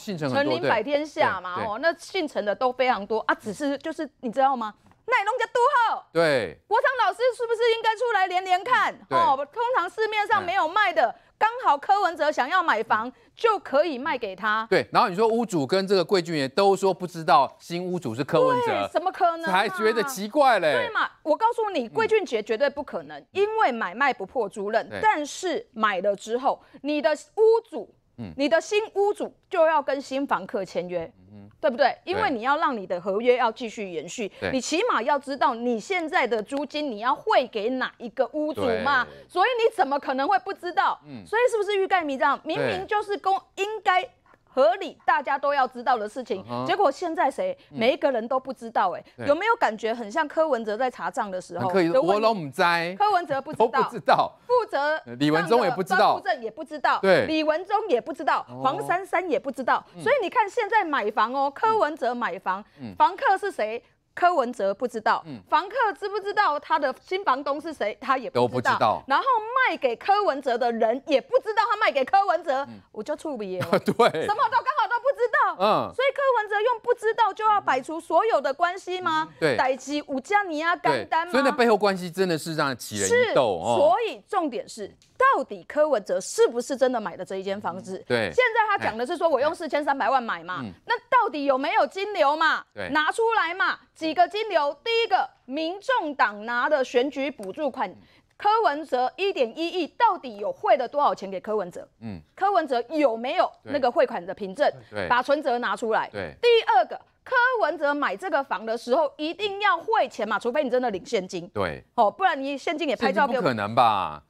陈林百天下嘛，哦，那姓陈的都非常多啊。只是就是你知道吗？奈龙家都好，对，国昌老师是不是应该出来连连看？哦，通常市面上没有卖的，刚好柯文哲想要买房，就可以卖给他。对，然后你说屋主跟这个贵俊也都说不知道新屋主是柯文哲，什么柯呢？还觉得奇怪嘞。对嘛，我告诉你，贵俊杰绝对不可能，因为买卖不破租赁。但是买了之后，你的屋主。你的新屋主就要跟新房客签约，嗯，对不对？因为你要让你的合约要继续延续，你起码要知道你现在的租金你要汇给哪一个屋主嘛，所以你怎么可能会不知道？嗯，所以是不是欲盖弥彰？明明就是公应该。合理，大家都要知道的事情，结果现在谁每一个人都不知道，哎，有没有感觉很像柯文哲在查账的时候，我都不在。柯文哲不知道，不知道，负责李文忠也不知道，张福正也不知道，对，李文忠也不知道，黄珊珊也不知道，所以你看现在买房哦，柯文哲买房，房客是谁？柯文哲不知道，房客知不知道他的新房东是谁？他也都不知道。然后卖给柯文哲的人也不知道他卖给柯文哲，我就厝物了。对，什么都刚好都不知道。嗯，所以柯文哲用不知道就要摆出所有的关系吗？对，逮起五家尼亚干单吗？所以那背后关系真的是让奇人一斗哦。所以重点是，到底柯文哲是不是真的买的这一间房子？对，现在他讲的是说我用四千三百万买嘛？那。到底有没有金流嘛？对，拿出来嘛。几个金流？第一个，民众党拿的选举补助款，柯文哲一点一亿，到底有汇了多少钱给柯文哲？嗯，柯文哲有没有那个汇款的凭证？对，把存折拿出来。对，第二个，柯文哲买这个房的时候一定要汇钱嘛？除非你真的领现金。对，哦，不然你现金也拍照给不可能吧？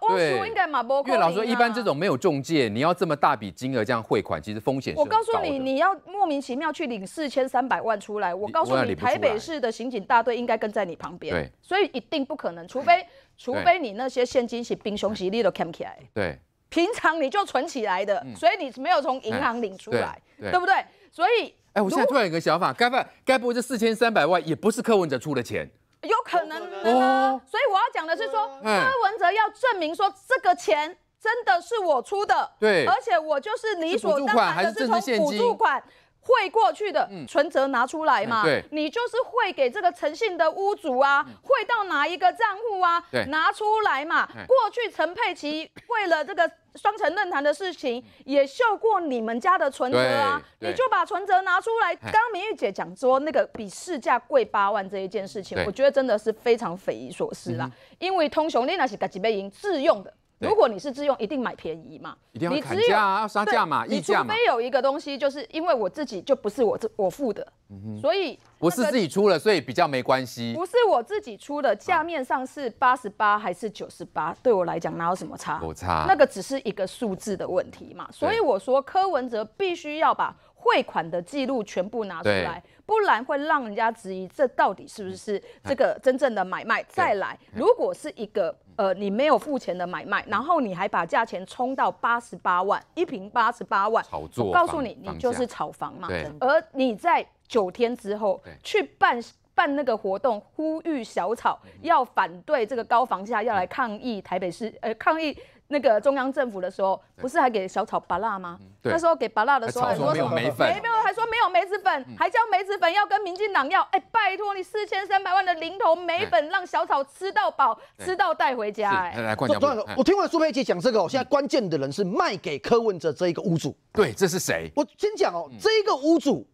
我应该买波因为老师一般这种没有中介，你要这么大笔金额这样汇款，其实风险。我告诉你，你要莫名其妙去领四千三百万出来，我告诉你，台北市的刑警大队应该跟在你旁边。对，所以一定不可能，除非 除非你那些现金是冰熊实力都藏起来。对，平常你就存起来的，所以你没有从银行领出来，对不对？所以，哎，我现在突然有个想法，该不该不会这四千三百万也不是柯文哲出的钱？有可能呢，所以我要讲的是说，柯文哲要证明说这个钱真的是我出的，对，而且我就是理所当然的补助款汇过去的存折拿出来嘛，你就是汇给这个诚信的屋主啊，汇到哪一个账户啊，拿出来嘛。过去陈佩琪为了这个双城论坛的事情，也秀过你们家的存折啊，你就把存折拿出来。刚明玉姐讲说那个比市价贵八万这一件事情，我觉得真的是非常匪夷所思啦，因为通雄那是自己被银自用的。如果你是自用，一定买便宜嘛，你砍价啊，杀价嘛，议价嘛。你除非有一个东西，就是因为我自己就不是我这我付的，所以不是自己出了，所以比较没关系。不是我自己出的，价面上是八十八还是九十八，对我来讲哪有什么差？不差，那个只是一个数字的问题嘛。所以我说柯文哲必须要把。汇款的记录全部拿出来，不然会让人家质疑这到底是不是这个真正的买卖。再来，如果是一个呃你没有付钱的买卖，然后你还把价钱冲到八十八万一平，八十八万炒作，告诉你你就是炒房嘛。而你在九天之后去办办那个活动，呼吁小炒要反对这个高房价，要来抗议台北市，呃抗议。那个中央政府的时候，不是还给小草拔辣吗？那时候给拔辣的时候，还说没有梅粉，没有还说没有梅子粉，还叫梅子粉要跟民进党要。哎，拜托你四千三百万的零头梅粉，让小草吃到饱，吃到带回家。哎，来关掉。我听完苏佩琪讲这个，现在关键的人是卖给柯文哲这一个屋主。对，这是谁？我先讲哦，这一个屋主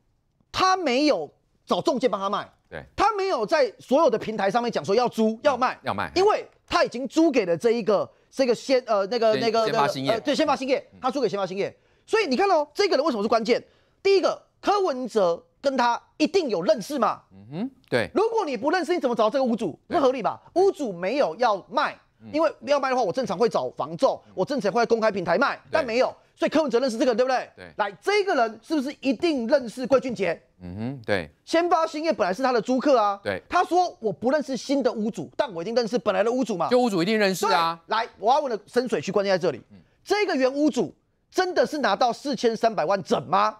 他没有找中介帮他卖，对他没有在所有的平台上面讲说要租要卖要卖，因为他已经租给了这一个。这个先呃那个那个呃对，先发兴业，他输给先发兴业，所以你看到这个人为什么是关键？第一个，柯文哲跟他一定有认识嘛？嗯哼，对。如果你不认识，你怎么找到这个屋主？是合理吧？屋主没有要卖，因为要卖的话，我正常会找房仲，我正常会公开平台卖，但没有。所以柯文哲认识这个，对不对？对，来，这个人是不是一定认识桂俊杰？嗯哼，对。先发兴业本来是他的租客啊。对。他说我不认识新的屋主，但我一定认识本来的屋主嘛。旧屋主一定认识啊。来，我要问的深水区关键在这里。这个原屋主真的是拿到四千三百万整吗？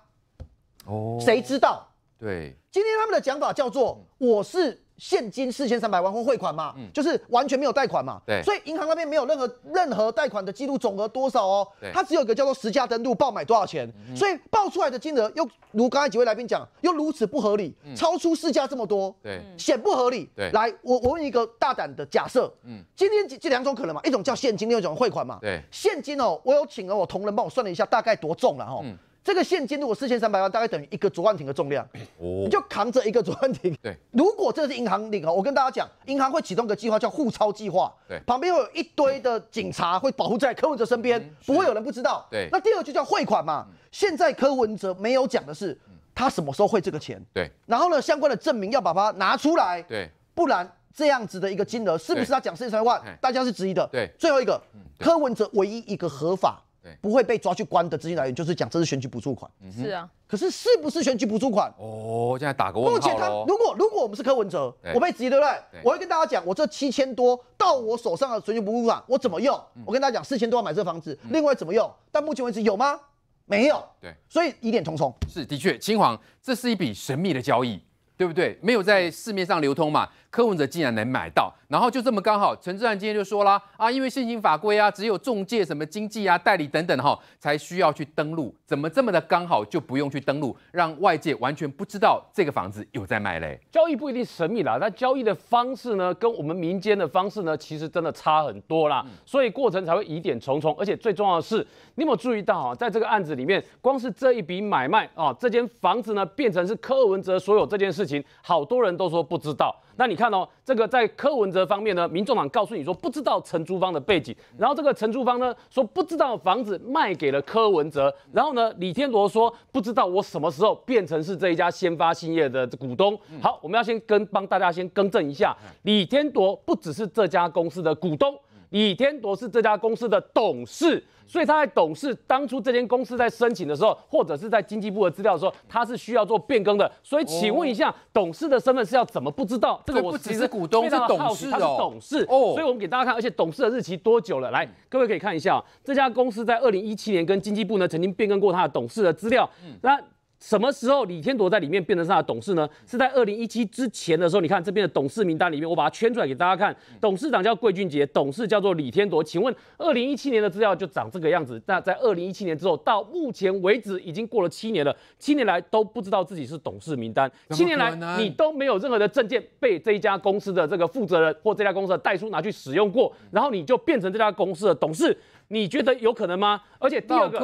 哦。谁知道？对。今天他们的讲法叫做我是。现金四千三百万或汇款嘛，就是完全没有贷款嘛，对，所以银行那边没有任何任何贷款的记录，总额多少哦？它只有一个叫做实价登录报买多少钱，所以报出来的金额又如刚才几位来宾讲，又如此不合理，超出市价这么多，对，显不合理。对，来，我我问一个大胆的假设，嗯，今天这这两种可能嘛，一种叫现金，另一种汇款嘛，对，现金哦，我有请了我同仁帮我算了一下，大概多重了哈？这个现金如果四千三百万，大概等于一个左岸艇的重量，你就扛着一个左岸艇。对，如果这是银行领啊，我跟大家讲，银行会启动一个计划叫“互抄计划”。对，旁边又有一堆的警察会保护在柯文哲身边，不会有人不知道。对，那第二就叫汇款嘛。现在柯文哲没有讲的是，他什么时候汇这个钱？对，然后呢，相关的证明要把它拿出来。对，不然这样子的一个金额，是不是他讲四千三万？大家是质疑的。对，最后一个，柯文哲唯一一个合法。不会被抓去关的资金来源，就是讲这是选举补助款。是啊，可是是不是选举补助款？哦，现在打个问号。目前他如果如果我们是柯文哲，我被质疑，对不对？我会跟大家讲，我这七千多到我手上的选举补助款，我怎么用？我跟大家讲，四千多要买这房子，另外怎么用？但目前为止有吗？没有。对，所以疑点重重。是，的确，青黄，这是一笔神秘的交易，对不对？没有在市面上流通嘛。柯文哲竟然能买到，然后就这么刚好，陈志然今天就说啦，啊，因为现行法规啊，只有中介、什么经纪啊、代理等等哈，才需要去登录，怎么这么的刚好就不用去登录，让外界完全不知道这个房子有在卖嘞？交易不一定神秘啦，但交易的方式呢，跟我们民间的方式呢，其实真的差很多啦，所以过程才会疑点重重。而且最重要的是，你有注意到啊，在这个案子里面，光是这一笔买卖啊，这间房子呢变成是柯文哲所有这件事情，好多人都说不知道。那你看哦，这个在柯文哲方面呢，民众党告诉你说不知道承租方的背景，然后这个承租方呢说不知道房子卖给了柯文哲，然后呢李天罗说不知道我什么时候变成是这一家先发兴业的股东。好，我们要先跟帮大家先更正一下，李天罗不只是这家公司的股东。李天铎是这家公司的董事，所以他在董事当初这间公司在申请的时候，或者是在经济部的资料的候，他是需要做变更的。所以，请问一下，董事的身份是要怎么不知道？这个不其是股东，是董事，他是董事。哦，所以我们给大家看，而且董事的日期多久了？来，各位可以看一下这家公司在二零一七年跟经济部呢曾经变更过他的董事的资料。嗯，那。什么时候李天朵在里面变成他的董事呢？是在二零一七之前的时候，你看这边的董事名单里面，我把它圈出来给大家看。董事长叫桂俊杰，董事叫做李天朵。请问二零一七年的资料就长这个样子？那在二零一七年之后，到目前为止已经过了七年了，七年来都不知道自己是董事名单，七年来你都没有任何的证件被这一家公司的这个负责人或这家公司的代书拿去使用过，然后你就变成这家公司的董事。你觉得有可能吗？而且第二个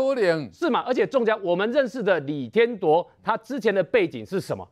是嘛？而且中奖，我们认识的李天铎，他之前的背景是什么？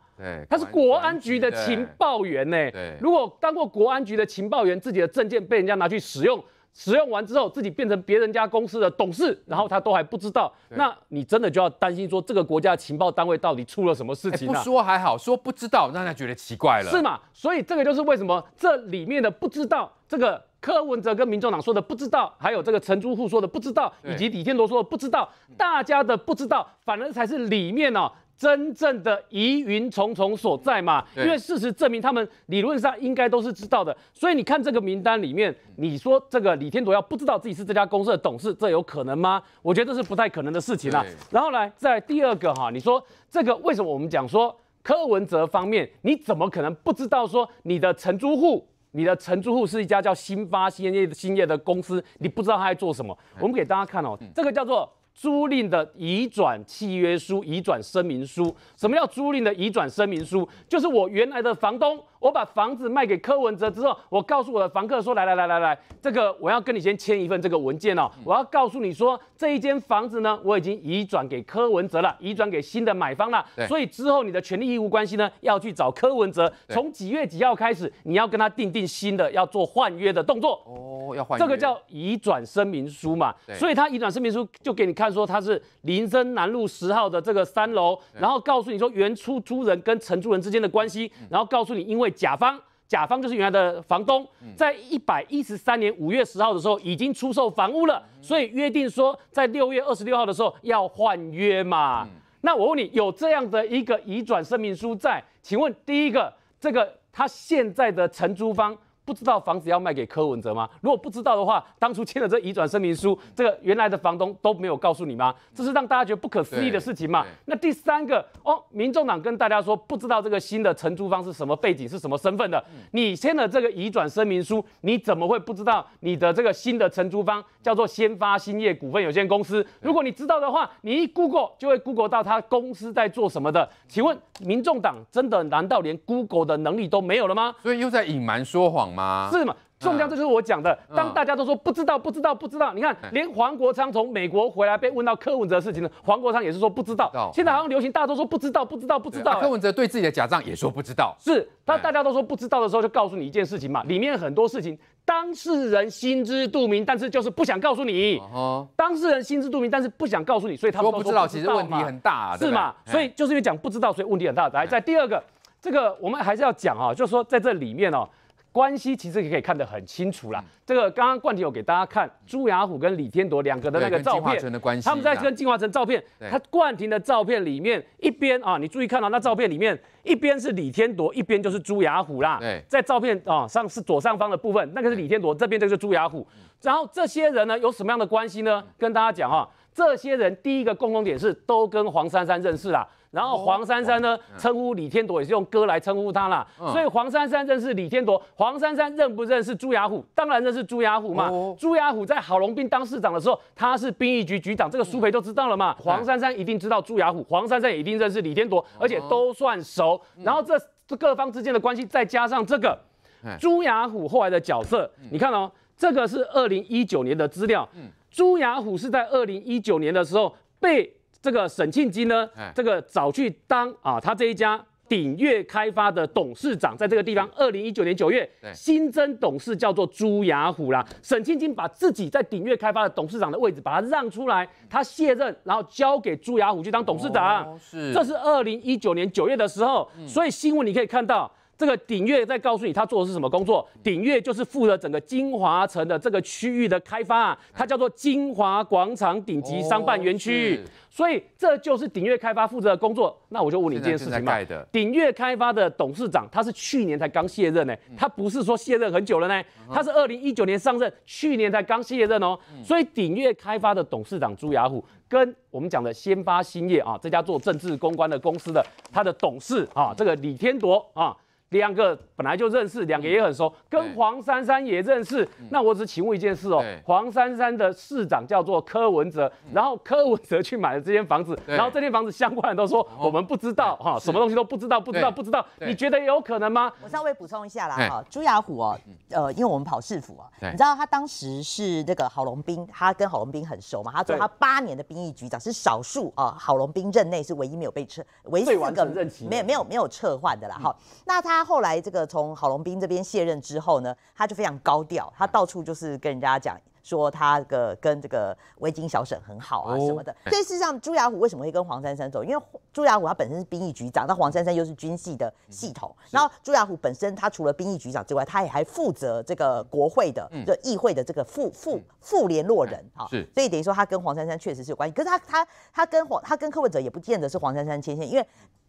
他是国安局的情报员呢。对，如果当过国安局的情报员，自己的证件被人家拿去使用。使用完之后，自己变成别人家公司的董事，然后他都还不知道，那你真的就要担心说这个国家情报单位到底出了什么事情？不说还好，说不知道，让他觉得奇怪了。是嘛？所以这个就是为什么这里面的不知道，这个柯文哲跟民众党说的不知道，还有这个陈朱户说的不知道，以及李天罗说的不知道，大家的不知道，反而才是里面哦。真正的疑云重重所在嘛？因为事实证明，他们理论上应该都是知道的。所以你看这个名单里面，你说这个李天铎要不知道自己是这家公司的董事，这有可能吗？我觉得这是不太可能的事情啦。然后来在第二个哈，你说这个为什么我们讲说柯文哲方面，你怎么可能不知道说你的承租户，你的承租户是一家叫新发新业新业的公司，你不知道他在做什么？我们给大家看哦，这个叫做。租赁的移转契约书、移转声明书，什么叫租赁的移转声明书？就是我原来的房东。我把房子卖给柯文哲之后，我告诉我的房客说：“来来来来来，这个我要跟你先签一份这个文件哦。我要告诉你说，这一间房子呢，我已经移转给柯文哲了，移转给新的买方了。所以之后你的权利义务关系呢，要去找柯文哲。从几月几号开始，你要跟他订定新的，要做换约的动作。哦，要换这个叫移转声明书嘛。所以他移转声明书就给你看说他是林森南路十号的这个三楼，然后告诉你说原出租人跟承租人之间的关系，然后告诉你因为。甲方，甲方就是原来的房东，在一百一十三年五月十号的时候已经出售房屋了，所以约定说在六月二十六号的时候要换约嘛。那我问你，有这样的一个移转声明书在，请问第一个，这个他现在的承租方。不知道房子要卖给柯文哲吗？如果不知道的话，当初签了这移转声明书，这个原来的房东都没有告诉你吗？这是让大家觉得不可思议的事情嘛？那第三个哦，民众党跟大家说不知道这个新的承租方是什么背景、是什么身份的，你签了这个移转声明书，你怎么会不知道你的这个新的承租方叫做先发兴业股份有限公司？如果你知道的话，你一 Google 就会 Google 到他公司在做什么的。请问民众党真的难道连 Google 的能力都没有了吗？所以又在隐瞒说谎。是嘛？中江。这就是我讲的。当大家都说不知道、不知道、不知道，你看，连黄国昌从美国回来被问到柯文哲的事情呢，黄国昌也是说不知道。现在好像流行，大家都说不知道、不知道、不知道。柯文哲对自己的假账也说不知道。是，当大家都说不知道的时候，就告诉你一件事情嘛，里面很多事情当事人心知肚明，但是就是不想告诉你。哦，当事人心知肚明，但是不想告诉你，所以他说不知道，其实问题很大，是嘛？所以就是因为讲不知道，所以问题很大。来，在第二个，这个我们还是要讲啊，就是说在这里面哦。关系其实可以看得很清楚啦。这个刚刚冠廷有给大家看朱雅虎跟李天铎两个的那个照片，他们在跟张金花城照片，他冠廷的照片里面一边啊，你注意看到那照片里面一边是李天铎，一边就是朱雅虎啦。在照片啊上是左上方的部分，那个是李天铎，这边就是朱雅虎。然后这些人呢有什么样的关系呢？跟大家讲哈。这些人第一个共同点是都跟黄珊珊认识啦，然后黄珊珊呢称呼李天铎也是用哥来称呼他啦。所以黄珊珊认识李天铎，黄珊珊认不认识朱雅虎？当然认识朱雅虎嘛，朱雅虎在郝龙斌当市长的时候，他是殡仪局局长，这个苏培都知道了嘛，黄珊珊一定知道朱雅虎，黄珊珊也一定认识李天铎，而且都算熟，然后这各方之间的关系再加上这个朱雅虎后来的角色，你看哦，这个是二零一九年的资料。朱雅虎是在二零一九年的时候被这个沈庆金呢，这个找去当啊，他这一家鼎越开发的董事长，在这个地方，二零一九年九月新增董事叫做朱雅虎啦。沈庆金把自己在鼎越开发的董事长的位置把他让出来，他卸任，然后交给朱雅虎去当董事长。是，这是二零一九年九月的时候，所以新闻你可以看到。这个鼎越在告诉你，他做的是什么工作？鼎越就是负责整个金华城的这个区域的开发，它叫做金华广场顶级商办园区。所以这就是鼎越开发负责的工作。那我就问你一件事情嘛：鼎越开发的董事长他是去年才刚卸任呢，他不是说卸任很久了呢，他是二零一九年上任，去年才刚卸任哦。所以鼎越开发的董事长朱雅虎，跟我们讲的先发兴业啊，这家做政治公关的公司的他的董事啊，这个李天铎啊。两个本来就认识，两个也很熟，跟黄珊珊也认识。那我只请问一件事哦，黄珊珊的市长叫做柯文哲，然后柯文哲去买了这间房子，然后这间房子相关的都说我们不知道哈，什么东西都不知道，不知道，不知道。你觉得有可能吗？我稍微补充一下啦哈，朱雅虎哦，呃，因为我们跑市府啊，你知道他当时是那个郝龙斌，他跟郝龙斌很熟嘛，他做他八年的兵役局长是少数啊，郝龙斌任内是唯一没有被撤，唯一个没有没有没有撤换的啦哈。那他。后来这个从郝龙斌这边卸任之后呢，他就非常高调，他到处就是跟人家讲说他个跟这个维京小沈很好啊什么的。所以事实上朱亚虎为什么会跟黄珊珊走？因为朱亚虎他本身是兵役局长，那黄珊珊又是军系的系统。然后朱亚虎本身他除了兵役局长之外，他也还负责这个国会的这议会的这个副副副联络人啊。是。所以等于说他跟黄珊珊确实有关系。可是他他他跟黄他跟柯文哲也不见得是黄珊珊牵线，因为。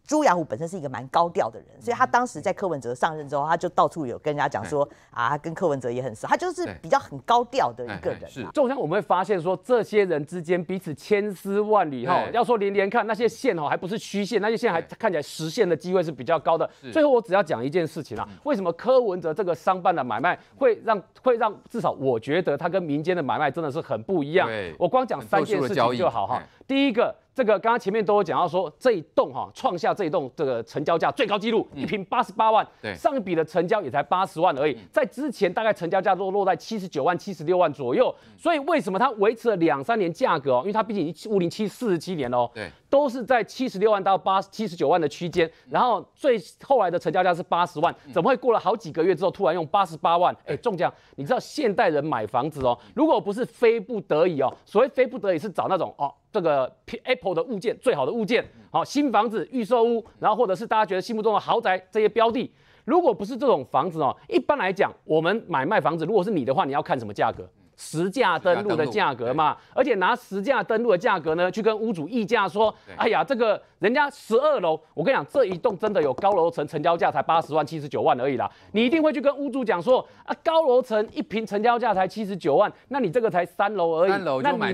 朱亚虎本身是一个蛮高调的人，所以他当时在柯文哲上任之后，他就到处有跟人家讲说啊，跟柯文哲也很熟，他就是比较很高调的一个人。是。就像我们会发现说，这些人之间彼此千丝万缕哈，要说连连看那些线哈，还不是虚线，那些线还看起来实线的机会是比较高的。最后我只要讲一件事情啊，为什么柯文哲这个商办的买卖会让会让至少我觉得他跟民间的买卖真的是很不一样。我光讲三件事情就好哈。第一个。这个刚刚前面都有讲到，说这一栋哈创下这一栋这个成交价最高纪录，一平八十八万，上一笔的成交也才八十万而已，在之前大概成交价都落在七十九万、七十六万左右，所以为什么它维持了两三年价格？哦，因为它毕竟已经物龄七四十七年了，哦，对。都是在七十六万到八七十九万的区间，然后最后来的成交价是八十万，怎么会过了好几个月之后突然用八十八万？哎，中奖！你知道现代人买房子哦，如果不是非不得已哦，所谓非不得已是找那种哦，这个 Apple 的物件最好的物件，好，新房子、预售屋，然后或者是大家觉得心目中的豪宅这些标的，如果不是这种房子哦，一般来讲我们买卖房子，如果是你的话，你要看什么价格？实价登录的价格嘛，而且拿实价登录的价格呢，去跟屋主议价说：“哎呀，这个。”人家十二楼，我跟你讲，这一栋真的有高楼层，成交价才八十万、七十九万而已啦。你一定会去跟屋主讲说啊，高楼层一平成交价才七十九万，那你这个才三楼而已，三楼能不能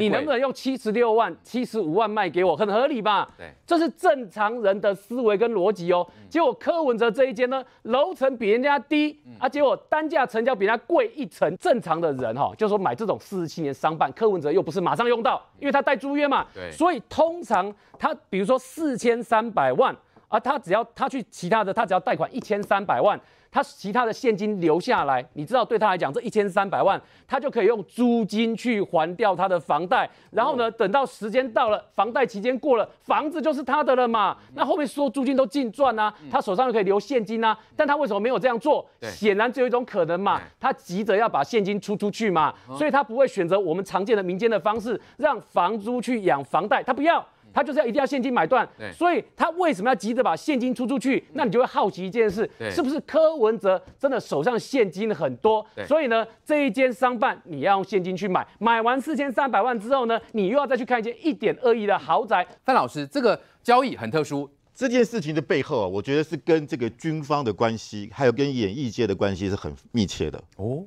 你能不能用七十六万、七十五万卖给我，很合理吧？对，这是正常人的思维跟逻辑哦。结果柯文哲这一间呢，楼层比人家低啊，结果单价成交比人家贵一层。正常的人哈，就说买这种四十七年商办，柯文哲又不是马上用到，因为他带租约嘛，对，所以通常他。比如说四千三百万，而他只要他去其他的，他只要贷款一千三百万，他其他的现金留下来，你知道对他来讲这一千三百万，他就可以用租金去还掉他的房贷，然后呢，等到时间到了，房贷期间过了，房子就是他的了嘛。那后面说租金都净赚啊，他手上又可以留现金啊，但他为什么没有这样做？显然只有一种可能嘛，他急着要把现金出出去嘛，所以他不会选择我们常见的民间的方式，让房租去养房贷，他不要。他就是要一定要现金买断，所以他为什么要急着把现金出出去？那你就会好奇一件事，是不是柯文哲真的手上现金很多？所以呢，这一间商办你要用现金去买，买完四千三百万之后呢，你又要再去看一间一点二亿的豪宅。范老师，这个交易很特殊，这件事情的背后，我觉得是跟这个军方的关系，还有跟演艺界的关系是很密切的。哦，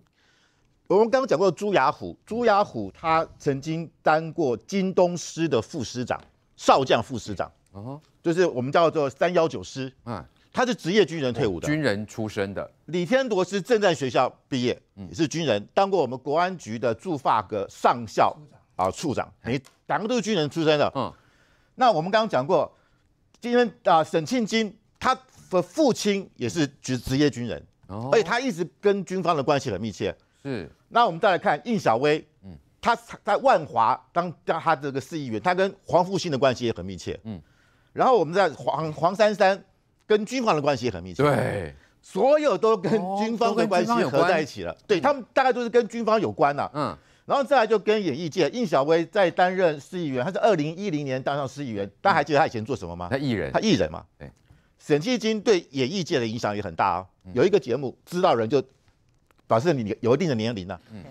我们刚刚讲过朱雅虎，朱雅虎他曾经当过京东师的副师长。少将副师长，哦，就是我们叫做三幺九师，啊，他是职业军人退伍的，军人出身的。李天铎是正在学校毕业，嗯，是军人，当过我们国安局的驻发哥上校啊，处长。你两个都是军人出身的，嗯。那我们刚刚讲过，今天啊，沈庆金他的父亲也是职职业军人，哦、而且他一直跟军方的关系很密切。是。那我们再来看应小薇，嗯。他在万华当当他这个市议员，他跟黄复兴的关系也很密切。嗯，然后我们在黄黄珊珊跟军方的关系很密切。对，所有都跟军方的关系合在一起了。对他们大概都是跟军方有关呐。嗯，然后再来就跟演艺界，应小薇在担任市议员，她是二零一零年当上市议员，大家还记得她以前做什么吗？她艺人，她艺人嘛。对，沈基金对演艺界的影响也很大啊。有一个节目，知道人就表示你有一定的年龄了。嗯。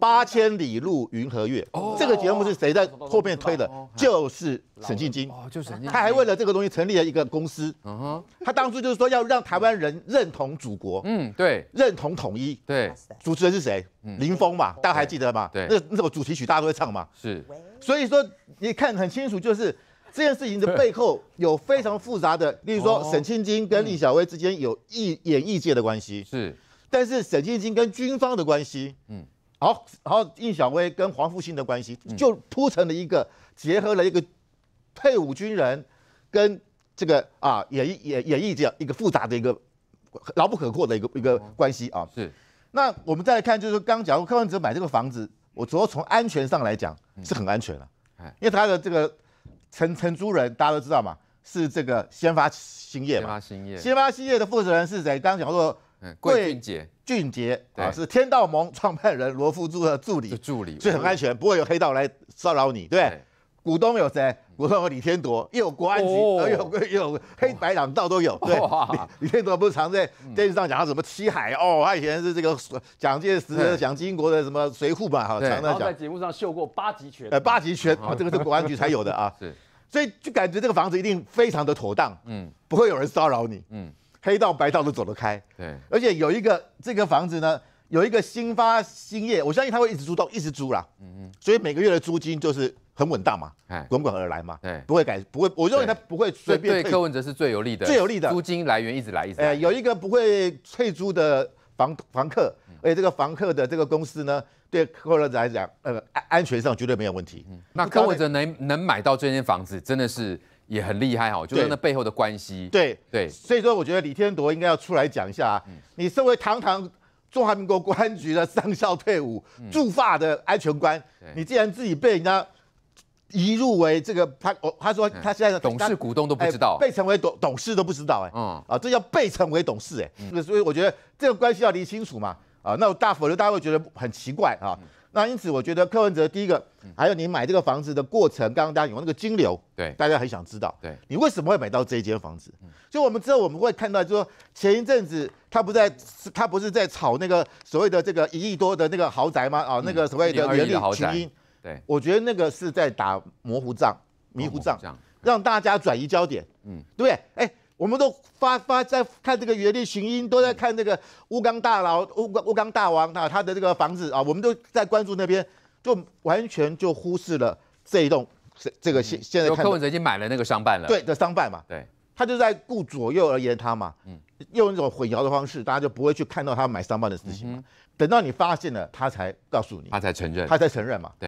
八千里路云和月，这个节目是谁在后面推的？就是沈庆金，哦，就是沈庆他还为了这个东西成立了一个公司，她他当初就是说要让台湾人认同祖国，嗯，对，认同统一，对。主持人是谁？林峰嘛，大家还记得吗？对，那那首主题曲大家都会唱嘛，是。所以说你看很清楚，就是这件事情的背后有非常复杂的，例如说沈庆金跟李小薇之间有艺演艺界的关系，是，但是沈庆金跟军方的关系，嗯。好好，印小薇跟黄复兴的关系，就铺成了一个结合了一个退伍军人跟这个啊演演演绎这样一个复杂的一个牢不可破的一个一个关系啊。是，那我们再来看，就是刚讲，柯文哲买这个房子，我主要从安全上来讲是很安全了，因为他的这个承承租人大家都知道嘛，是这个先发兴业嘛，先发兴业，先发兴业的负责人是谁？刚讲过。贵俊杰，俊杰啊，是天道盟创办人罗富柱的助理，助理，所以很安全，不会有黑道来骚扰你，对股东有谁？股东有李天铎，又有国安局，又有又有黑白两道都有。对，李天铎不是常在电视上讲他什么七海哦，他以前是这个蒋介石、蒋经国的什么随护吧？哈，常常讲。在节目上秀过八极拳，呃，八极拳，这个是国安局才有的啊，是。所以就感觉这个房子一定非常的妥当，嗯，不会有人骚扰你，嗯。黑道白道都走得开，对，而且有一个这个房子呢，有一个新发新业，我相信他会一直租到，一直租啦，嗯嗯，所以每个月的租金就是很稳当嘛，滚滚而来嘛，对，不会改，不会，我认为他不会随便对柯文哲是最有利的，最有利的租金来源一直来一直来，有一个不会退租的房房客，而且这个房客的这个公司呢，对柯文哲来讲，呃，安安全上绝对没有问题，那柯文哲能能买到这间房子，真的是。也很厉害哈，就是那背后的关系。对对，所以说我觉得李天铎应该要出来讲一下。你身为堂堂中华民国公安局的上校退伍驻发的安全官，你竟然自己被人家移入为这个他，哦，他说他现在的董事股东都不知道，被成为董董事都不知道哎，啊啊，这叫被成为董事哎，那所以我觉得这个关系要理清楚嘛啊，那我大否则大家会觉得很奇怪啊。那因此，我觉得柯文哲第一个，还有你买这个房子的过程，刚刚大家有那个金流，对，大家很想知道，对，你为什么会买到这一间房子？就我们知道，我们会看到，就说前一阵子他不在，他不是在炒那个所谓的这个一亿多的那个豪宅吗？啊，那个所谓的原力群英，对，我觉得那个是在打模糊账、迷糊账，让大家转移焦点，嗯，对不我们都发发在看这个《原地寻音》，都在看这个乌钢大佬、乌钢乌钢大王啊，他的这个房子啊，我们都在关注那边，就完全就忽视了这一栋这这个现现在。有柯文哲已经买了那个商办了。对的商办嘛。对。他就在顾左右而言他嘛，用一种混淆的方式，大家就不会去看到他买商办的事情嘛。等到你发现了，他才告诉你。他才承认。他才承认嘛。对。